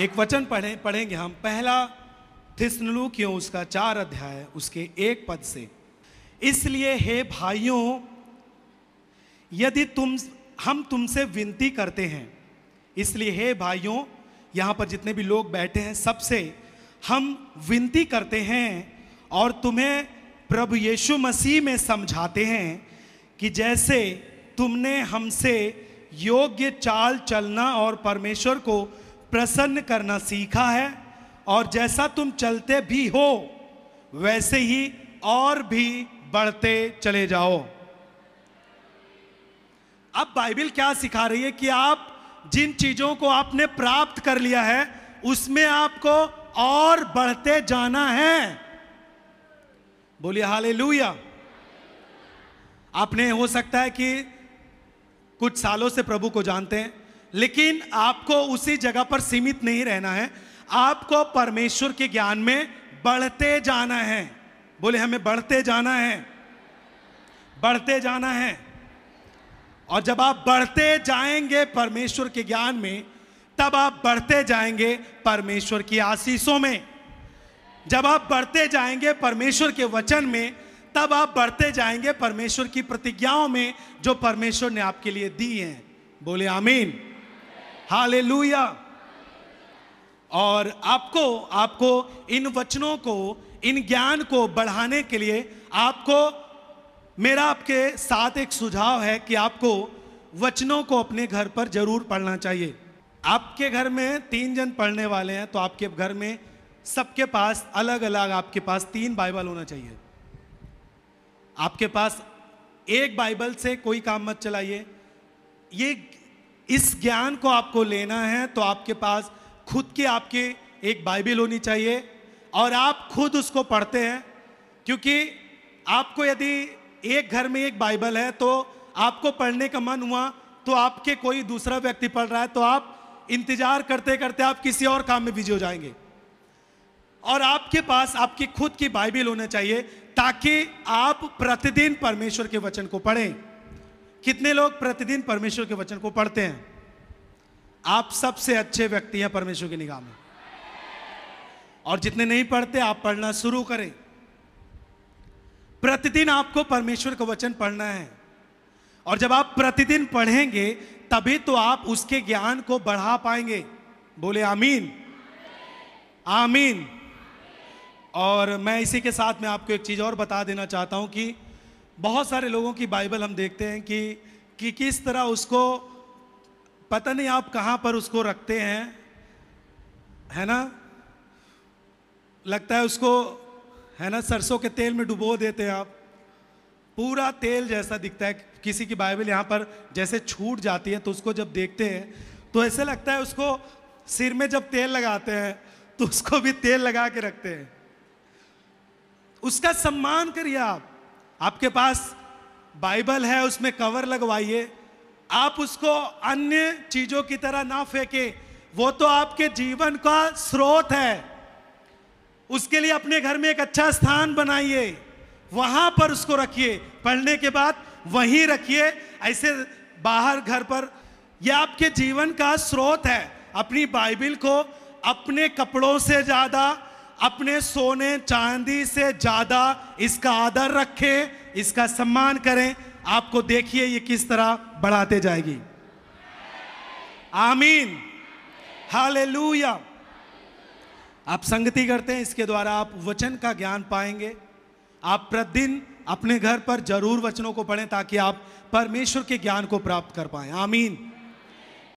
एक वचन पढ़े पढ़ेंगे हम पहला थिस्नलू क्यों उसका चार अध्याय उसके एक पद से इसलिए हे भाइयों यदि तुम हम तुमसे विनती करते हैं इसलिए हे भाइयों यहाँ पर जितने भी लोग बैठे हैं सबसे हम विनती करते हैं और तुम्हें प्रभु यीशु मसीह में समझाते हैं कि जैसे तुमने हमसे योग्य चाल चलना और परमेश्वर को प्रसन्न करना सीखा है और जैसा तुम चलते भी हो वैसे ही और भी बढ़ते चले जाओ अब बाइबल क्या सिखा रही है कि आप जिन चीजों को आपने प्राप्त कर लिया है उसमें आपको और बढ़ते जाना है बोलिए हाले आपने हो सकता है कि कुछ सालों से प्रभु को जानते हैं लेकिन आपको उसी जगह पर सीमित नहीं रहना है आपको परमेश्वर के ज्ञान में बढ़ते जाना है बोले हमें बढ़ते जाना है बढ़ते जाना है और जब आप बढ़ते जाएंगे परमेश्वर के ज्ञान में तब आप बढ़ते जाएंगे परमेश्वर की आशीषों में जब आप बढ़ते जाएंगे परमेश्वर के वचन में तब आप बढ़ते जाएंगे परमेश्वर की प्रतिज्ञाओं में जो परमेश्वर ने आपके लिए दी हैं बोले आमीन हालेलुया और आपको आपको इन वचनों को इन ज्ञान को बढ़ाने के लिए आपको मेरा आपके साथ एक सुझाव है कि आपको वचनों को अपने घर पर जरूर पढ़ना चाहिए आपके घर में तीन जन पढ़ने वाले हैं तो आपके घर में सबके पास अलग अलग आपके पास तीन बाइबल होना चाहिए आपके पास एक बाइबल से कोई काम मत चलाइए ये इस ज्ञान को आपको लेना है तो आपके पास खुद की आपकी एक बाइबिल होनी चाहिए और आप खुद उसको पढ़ते हैं क्योंकि आपको यदि एक घर में एक बाइबल है तो आपको पढ़ने का मन हुआ तो आपके कोई दूसरा व्यक्ति पढ़ रहा है तो आप इंतजार करते करते आप किसी और काम में बिजी हो जाएंगे और आपके पास आपकी खुद की बाइबिल होना चाहिए ताकि आप प्रतिदिन परमेश्वर के वचन को पढ़ें कितने लोग प्रतिदिन परमेश्वर के वचन को पढ़ते हैं आप सबसे अच्छे व्यक्ति हैं परमेश्वर की निगाह में और जितने नहीं पढ़ते आप पढ़ना शुरू करें प्रतिदिन आपको परमेश्वर का वचन पढ़ना है और जब आप प्रतिदिन पढ़ेंगे तभी तो आप उसके ज्ञान को बढ़ा पाएंगे बोले आमीन आमीन और मैं इसी के साथ में आपको एक चीज और बता देना चाहता हूं कि बहुत सारे लोगों की बाइबल हम देखते हैं कि कि किस तरह उसको पता नहीं आप कहाँ पर उसको रखते हैं है ना लगता है उसको है ना सरसों के तेल में डुबो देते हैं आप पूरा तेल जैसा दिखता है किसी की बाइबल यहां पर जैसे छूट जाती है तो उसको जब देखते हैं तो ऐसे लगता है उसको सिर में जब तेल लगाते हैं तो उसको भी तेल लगा के रखते हैं उसका सम्मान करिए आप आपके पास बाइबल है उसमें कवर लगवाइए आप उसको अन्य चीजों की तरह ना फेंके वो तो आपके जीवन का स्रोत है उसके लिए अपने घर में एक अच्छा स्थान बनाइए वहां पर उसको रखिए पढ़ने के बाद वहीं रखिए ऐसे बाहर घर पर यह आपके जीवन का स्रोत है अपनी बाइबिल को अपने कपड़ों से ज़्यादा अपने सोने चांदी से ज्यादा इसका आदर रखें इसका सम्मान करें आपको देखिए ये किस तरह बढ़ाते जाएगी आमीन हालेलुया आप संगति करते हैं इसके द्वारा आप वचन का ज्ञान पाएंगे आप प्रतिदिन अपने घर पर जरूर वचनों को पढ़ें ताकि आप परमेश्वर के ज्ञान को प्राप्त कर पाएं आमीन